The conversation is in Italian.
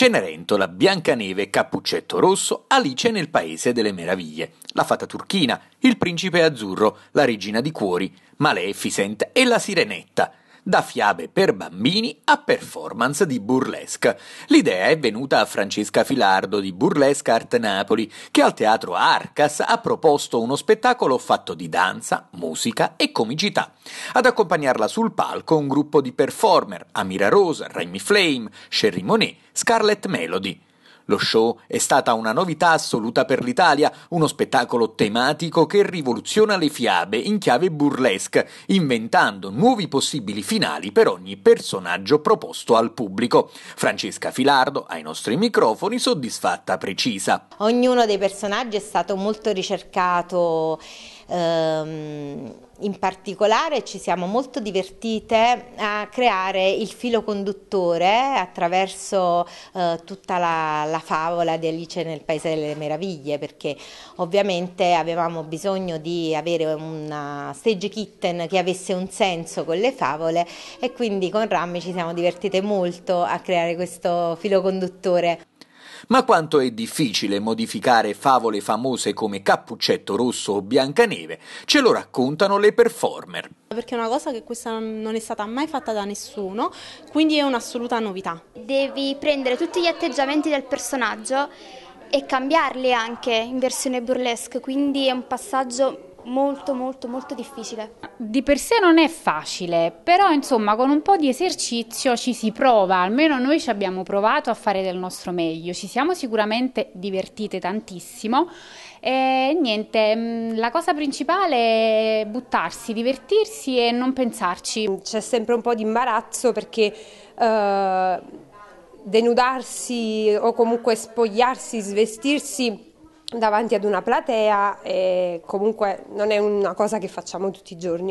Cenerentola, Biancaneve, Cappuccetto Rosso, Alice nel Paese delle Meraviglie, la Fata Turchina, il Principe Azzurro, la Regina di Cuori, Maleficent e la Sirenetta da fiabe per bambini a performance di burlesque. L'idea è venuta a Francesca Filardo di Burlesque Art Napoli, che al teatro Arcas ha proposto uno spettacolo fatto di danza, musica e comicità. Ad accompagnarla sul palco un gruppo di performer, Amira Rosa, Raimi Flame, Sherry Monet, Scarlett Melody. Lo show è stata una novità assoluta per l'Italia, uno spettacolo tematico che rivoluziona le fiabe in chiave burlesque, inventando nuovi possibili finali per ogni personaggio proposto al pubblico. Francesca Filardo, ai nostri microfoni, soddisfatta precisa. Ognuno dei personaggi è stato molto ricercato Ehm, in particolare ci siamo molto divertite a creare il filo conduttore attraverso eh, tutta la, la, favola di Alice nel Paese delle Meraviglie perché ovviamente avevamo bisogno di avere una stage kitten che avesse un senso con le favole e quindi con Rammi ci siamo divertite molto a creare questo filo conduttore. Ma quanto è difficile modificare favole famose come Cappuccetto Rosso o Biancaneve, ce lo raccontano le performer. Perché è una cosa che questa non è stata mai fatta da nessuno, quindi è un'assoluta novità. Devi prendere tutti gli atteggiamenti del personaggio e cambiarli anche in versione burlesque, quindi è un passaggio molto molto molto difficile. Di per sé non è facile, però insomma con un po' di esercizio ci si prova, almeno noi ci abbiamo provato a fare del nostro meglio, ci siamo sicuramente divertite tantissimo e niente, mm, la cosa principale è buttarsi, divertirsi e non pensarci. C'è sempre un po' di imbarazzo perché... Uh, denudarsi o comunque spogliarsi, svestirsi davanti ad una platea e comunque non è una cosa che facciamo tutti i giorni.